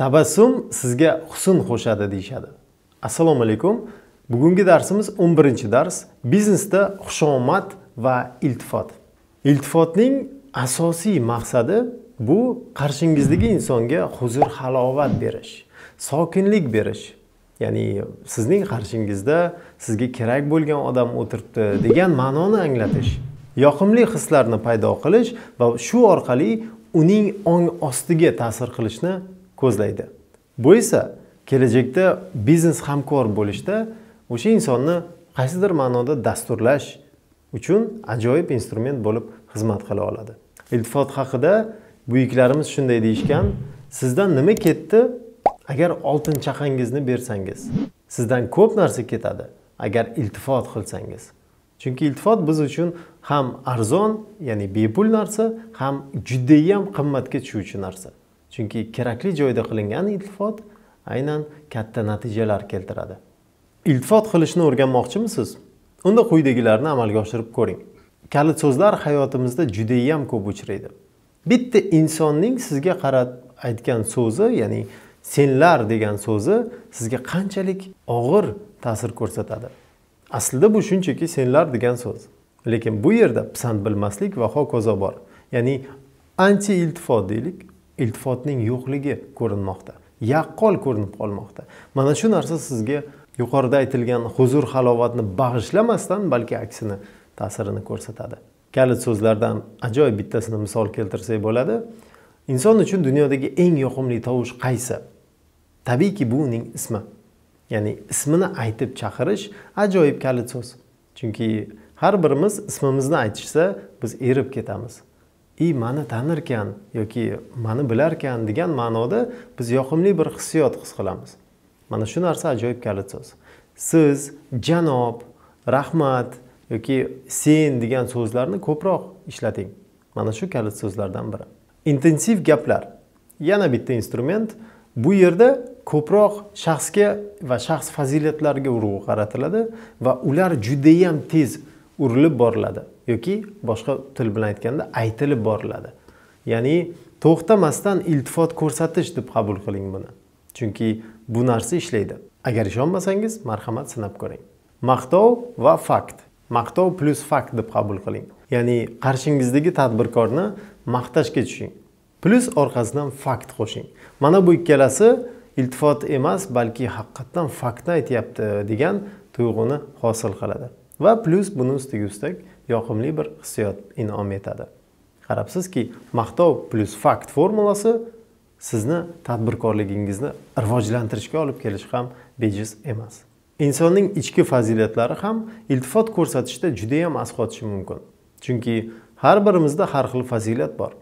tabassum sizga husn qo'shadi deyishadi assalomu alaykum bugungi darsimiz 11 dars biznesda xushomad va iltifot iltifotning asosiy maqsadi bu qarshingizdagi insonga huzur halovat berish sokinlik berish ya'ni sizning qarshingizda sizga kerak bo'lgan odam o'tiribdi degan ma'noni anglatish yoqimli hislarni paydo qilish va shu orqali uning ong ostiga ta'sir qilishni ko'zlaydi bu esa kelajakda biznes hamkor bo'lishda o'sha insonni qaysidir ma'noda dasturlash uchun ajoyib instrument bo'lib xizmat qila oladi iltifot haqida buyuklarimiz shunday deyishgan sizdan nima ketdi agar oltin chaqangizni bersangiz sizdan ko'p narsa ketadi agar iltifot qilsangiz chunki iltifot biz uchun ham arzon ya'ni bepul narsa ham judayam qimmatga tushuvchi narsa chunki kerakli joyda qilingan iltifot aynan katta natijalar keltiradi iltifot qilishni o'rganmoqchimisiz unda quyidagilarni amalga oshirib ko'ring kalit so'zlar hayotimizda judayam ko'p uchraydi bitta insonning sizga qarab aytgan so'zi ya'ni senlar degan so'zi sizga qanchalik og'ir ta'sir ko'rsatadi aslida bu shunchaki senlar degan so'z lekin bu yerda pisand bilmaslik va hokazo bor ya'ni anti iltifot deylik iltifotning yo'qligi ko'rinmoqda yaqqol ko'rinib qolmoqda mana shu narsa sizga yuqorida aytilgan huzur halovatni bag'ishlamasdan balki aksini ta'sirini ko'rsatadi kalit so'zlardan ajoyib bittasini misol keltirsak bo'ladi inson uchun dunyodagi eng yoqimli tovush qaysi tabiiyki bu uning ismi ya'ni ismini aytib chaqirish ajoyib kalit so'z chunki har birimiz ismimizni aytishsa biz erib ketamiz i mani tanirkan yoki mani bilarkan degan ma'noda biz yoqimli bir hissiyot his qilamiz mana shu narsa ajoyib kalit so'z siz janob rahmat yoki sen degan so'zlarni ko'proq ishlating mana shu kalit so'zlardan biri intensiv gaplar yana bitta instrument bu yerda ko'proq shaxsga va shaxs fazilatlariga urg'u qaratiladi va ular judayam tez urilib boriladi yoki boshqa til bilan aytganda aytilib boriladi ya'ni to'xtamasdan iltifot ko'rsatish deb qabul qiling buni chunki bu narsa ishlaydi agar ishonmasangiz marhamat sinab ko'ring maqtov va fakt maqtov plyus fakt deb qabul qiling ya'ni qarshingizdagi tadbirkorni maqtashga tushing plyus orqasidan fakt qo'shing mana bu ikkalasi iltifot emas balki haqiqatdan faktni aytyapti degan tuyg'uni hosil qiladi va plyus buni ustiga ustak yoqimli bir hissiyot inom etadi qarabsizki maqtov plyus fakt formulasi sizni tadbirkorligingizni rivojlantirishga olib kelishi ham bejiz emas insonning ichki fazilatlari ham iltifot ko'rsatishda judayam asqotishi mumkin chunki har birimizda har xil fazilat bor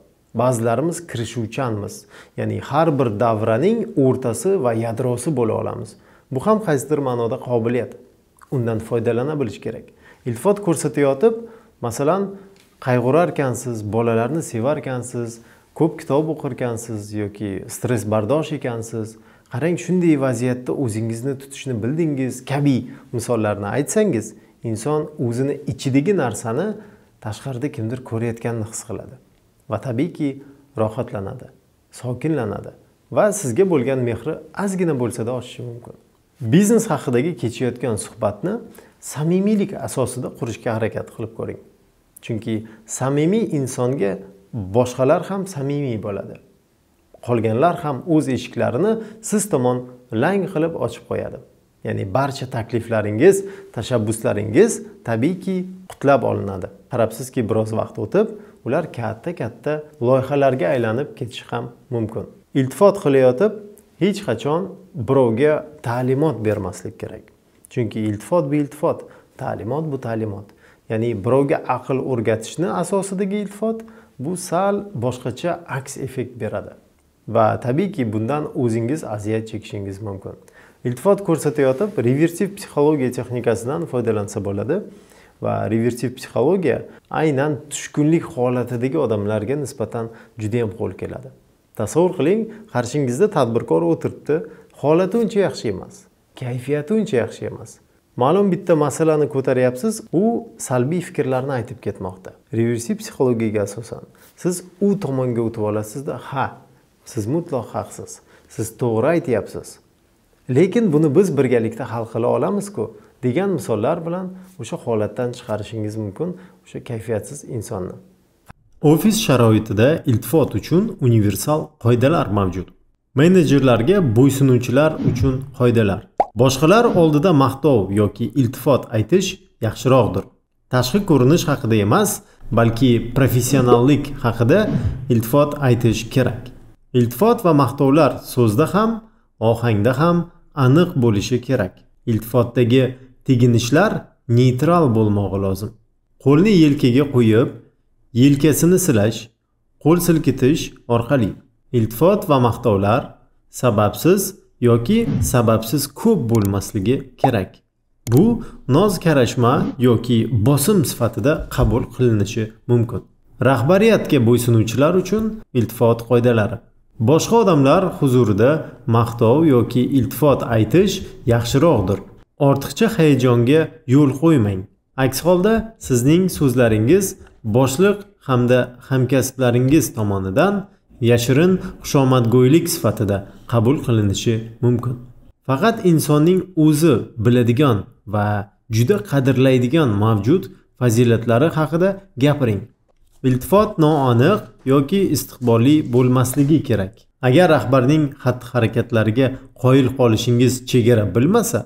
ba'zilarimiz kirishuvchanmiz ya'ni har bir davraning o'rtasi va yadrosi bo'la olamiz bu ham qaysidir ma'noda qobiliyat undan foydalana bilish kerak iltifot ko'rsatayotib masalan qayg'urarkansiz bolalarni sevarkansiz ko'p kitob o'qirkansiz yoki stress bardosh ekansiz qarang shunday vaziyatda o'zingizni tutishni bildingiz kabi misollarni aytsangiz inson o'zini ichidagi narsani tashqarida kimdir ko'rayotganini his qiladi va tabiiyki rohatlanadi sokinlanadi va sizga bo'lgan mehri ozgina bo'lsada oshishi mumkin biznes haqidagi kechayotgan suhbatni samimiylik asosida qurishga harakat qilib ko'ring chunki samimiy insonga boshqalar ham samimiy bo'ladi qolganlar ham o'z eshiklarini siz tomon lang qilib ochib qo'yadi ya'ni barcha takliflaringiz tashabbuslaringiz tabiiyki qutlab olinadi qarabsizki biroz vaqt o'tib ular katta katta loyihalarga aylanib ketishi ham mumkin iltifot qilayotib hech qachon birovga ta'limot bermaslik kerak chunki iltifot bu iltifot ta'limot bu ta'limot ya'ni birovga aql o'rgatishni asosidagi iltifot bu sal boshqacha aks effekt beradi va tabiiyki bundan o'zingiz aziyat chekishingiz mumkin iltifot ko'rsatayotib reversiv psixologiya texnikasidan foydalansa bo'ladi va reversiv psixologiya aynan tushkunlik holatidagi odamlarga nisbatan judayam qo'l keladi tasavvur qiling qarshingizda tadbirkor o'tiribdi holati uncha yaxshi emas kayfiyati uncha yaxshi emas ma'lum bitta masalani ko'taryapsiz u salbiy fikrlarni aytib ketmoqda reversiv psixologiyaga asosan siz u tomonga o'tib olasizda ha siz mutlaq haqsiz siz to'g'ri aytyapsiz lekin buni biz birgalikda hal qila olamizku degan misollar bilan o'sha holatdan chiqarishingiz mumkin o'sha kayfiyatsiz insonni Ofis sharoitida iltifot uchun universal qoidalar mavjud. Menejerlarga bo'ysunuvchilar uchun qoidalar. Boshqalar oldida maqtov yoki iltifot aytish yaxshiroqdir. Tashqi ko'rinish haqida emas, balki professionallik haqida iltifot aytish kerak. Iltifot va maqtovlar so'zda ham, ohangda ham aniq bo'lishi kerak. Iltifotdagi teginishlar neytral bo'lmog'i lozim. Qo'lni yelkaga qo'yib, yelkasini silash qo'l silkitish orqali iltifot va maqtovlar sababsiz yoki sababsiz ko'p bo'lmasligi kerak bu noz karashma yoki bosim sifatida qabul qilinishi mumkin rahbariyatga bo'ysunuvchilar uchun iltifot qoidalari boshqa odamlar huzurida maqtov yoki iltifot aytish yaxshiroqdir ortiqcha hayajonga yo'l qo'ymang aks holda sizning so'zlaringiz boshliq hamda hamkasblaringiz tomonidan yashirin xushomadgo'ylik sifatida qabul qilinishi mumkin faqat insonning o'zi biladigan va juda qadrlaydigan mavjud fazilatlari haqida gapiring iltifot noaniq yoki istiqbolli bo'lmasligi kerak agar rahbarning xatti harakatlariga qoyil qolishingiz chegara bilmasa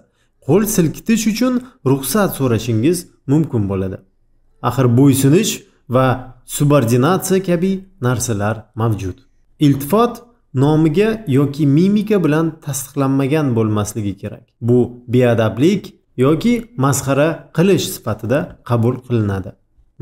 qo'l silkitish uchun ruxsat so'rashingiz mumkin bo'ladi axir bo'ysunish va subordinatsiya kabi narsalar mavjud iltifot nomiga yoki mimika bilan tasdiqlanmagan bo'lmasligi kerak bu beadablik yoki masxara qilish sifatida qabul qilinadi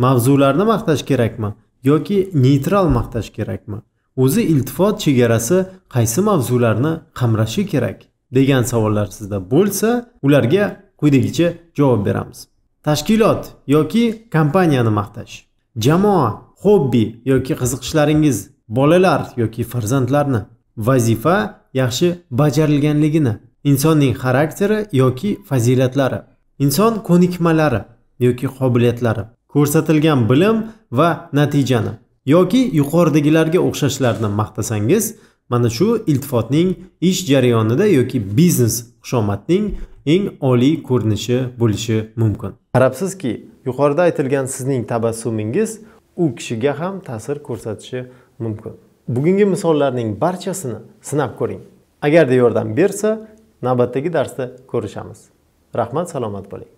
mavzularni maqtash kerakmi yoki neytral maqtash kerakmi o'zi iltifot chegarasi qaysi mavzularni qamrashi kerak degan savollar sizda bo'lsa ularga quyidagicha javob beramiz tashkilot yoki kompaniyani maqtash jamoa hobbi yoki qiziqishlaringiz bolalar yoki farzandlarni vazifa yaxshi bajarilganligini insonning xarakteri yoki fazilatlari inson ko'nikmalari yoki qobiliyatlari ko'rsatilgan bilim va natijani yoki yuqoridagilarga o'xshashlarni maqtasangiz mana shu iltifotning ish jarayonida yoki biznes xushomadning eng oliy ko'rinishi bo'lishi mumkin qarabsizki yuqorida aytilgan sizning tabassumingiz u kishiga ham ta'sir ko'rsatishi mumkin bugungi misollarning barchasini sinab ko'ring agarda yordam bersa navbatdagi darsda ko'rishamiz rahmat salomat bo'ling